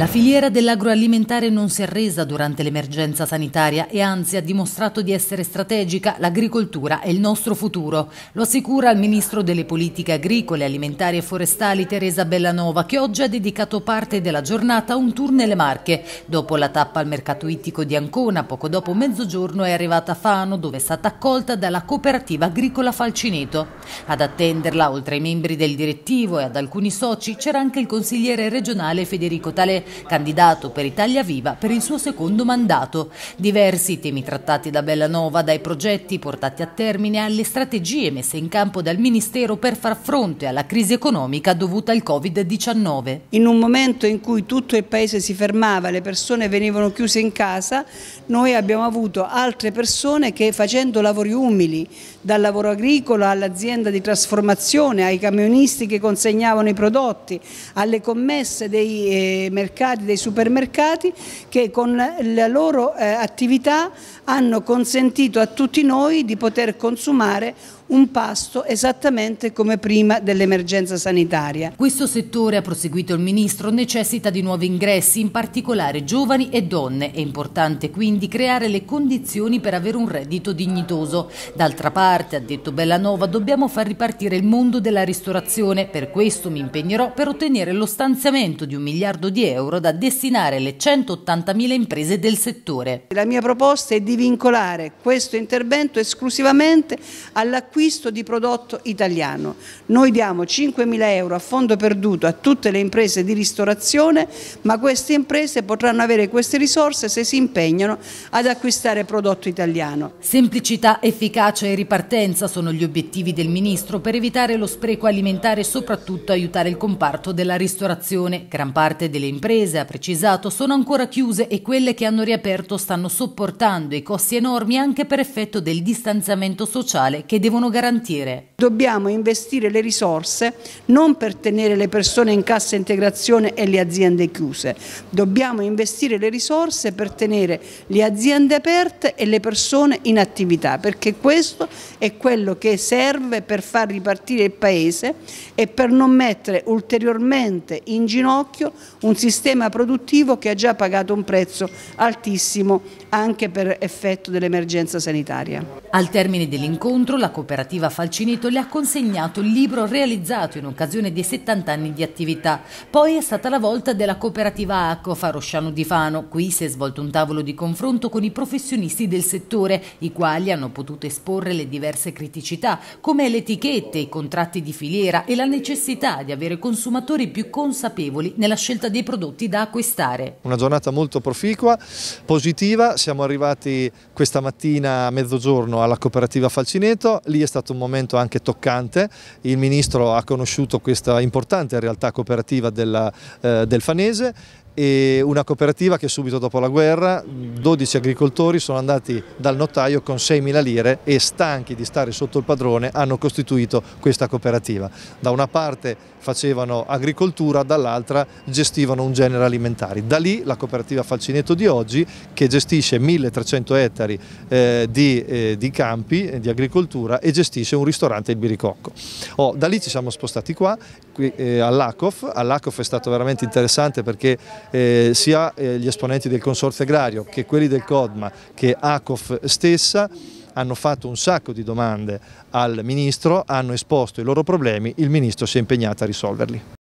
La filiera dell'agroalimentare non si è arresa durante l'emergenza sanitaria e anzi ha dimostrato di essere strategica. L'agricoltura è il nostro futuro. Lo assicura il Ministro delle Politiche Agricole, Alimentari e Forestali Teresa Bellanova che oggi ha dedicato parte della giornata a un tour nelle Marche. Dopo la tappa al mercato ittico di Ancona, poco dopo mezzogiorno è arrivata a Fano dove è stata accolta dalla cooperativa agricola Falcineto. Ad attenderla, oltre ai membri del direttivo e ad alcuni soci, c'era anche il consigliere regionale Federico Talè candidato per Italia Viva per il suo secondo mandato. Diversi temi trattati da Bellanova, dai progetti portati a termine alle strategie messe in campo dal Ministero per far fronte alla crisi economica dovuta al Covid-19. In un momento in cui tutto il Paese si fermava, le persone venivano chiuse in casa, noi abbiamo avuto altre persone che facendo lavori umili, dal lavoro agricolo all'azienda di trasformazione, ai camionisti che consegnavano i prodotti, alle commesse dei eh, mercati, mercati, dei supermercati che con la loro eh, attività hanno consentito a tutti noi di poter consumare un pasto esattamente come prima dell'emergenza sanitaria. Questo settore, ha proseguito il Ministro, necessita di nuovi ingressi, in particolare giovani e donne. È importante quindi creare le condizioni per avere un reddito dignitoso. D'altra parte, ha detto Bellanova, dobbiamo far ripartire il mondo della ristorazione. Per questo mi impegnerò per ottenere lo stanziamento di un miliardo di euro da destinare alle 180.000 imprese del settore. La mia proposta è di vincolare questo intervento esclusivamente all'acquisto acquisto di prodotto italiano. Noi diamo 5.000 euro a fondo perduto a tutte le imprese di ristorazione, ma queste imprese potranno avere queste risorse se si impegnano ad acquistare prodotto italiano. Semplicità, efficacia e ripartenza sono gli obiettivi del Ministro per evitare lo spreco alimentare e soprattutto aiutare il comparto della ristorazione. Gran parte delle imprese, ha precisato, sono ancora chiuse e quelle che hanno riaperto stanno sopportando i costi enormi anche per effetto del distanziamento sociale che devono garantire. Dobbiamo investire le risorse non per tenere le persone in cassa integrazione e le aziende chiuse, dobbiamo investire le risorse per tenere le aziende aperte e le persone in attività, perché questo è quello che serve per far ripartire il Paese e per non mettere ulteriormente in ginocchio un sistema produttivo che ha già pagato un prezzo altissimo anche per effetto dell'emergenza sanitaria. Al termine dell'incontro la cooperazione cooperativa Falcinetto le ha consegnato il libro realizzato in occasione dei 70 anni di attività. Poi è stata la volta della cooperativa Acofa Rosciano di Fano. Qui si è svolto un tavolo di confronto con i professionisti del settore, i quali hanno potuto esporre le diverse criticità, come le etichette, i contratti di filiera e la necessità di avere consumatori più consapevoli nella scelta dei prodotti da acquistare. Una giornata molto proficua, positiva, siamo arrivati questa mattina a mezzogiorno alla cooperativa Falcineto, lì lì è stato un momento anche toccante, il Ministro ha conosciuto questa importante realtà cooperativa della, eh, del Fanese e una cooperativa che subito dopo la guerra 12 agricoltori sono andati dal notaio con 6.000 lire e stanchi di stare sotto il padrone hanno costituito questa cooperativa. Da una parte facevano agricoltura, dall'altra gestivano un genere alimentare. Da lì la cooperativa Falcinetto di oggi che gestisce 1.300 ettari eh, di, eh, di, campi, eh, di agricoltura e gestisce un ristorante il Biricocco. Oh, da lì ci siamo spostati qua, qui, eh, all'ACOF, all'ACOF è stato veramente interessante perché eh, sia eh, gli esponenti del Consorzio Agrario che quelli del CODMA che ACOF stessa hanno fatto un sacco di domande al Ministro, hanno esposto i loro problemi, il Ministro si è impegnato a risolverli.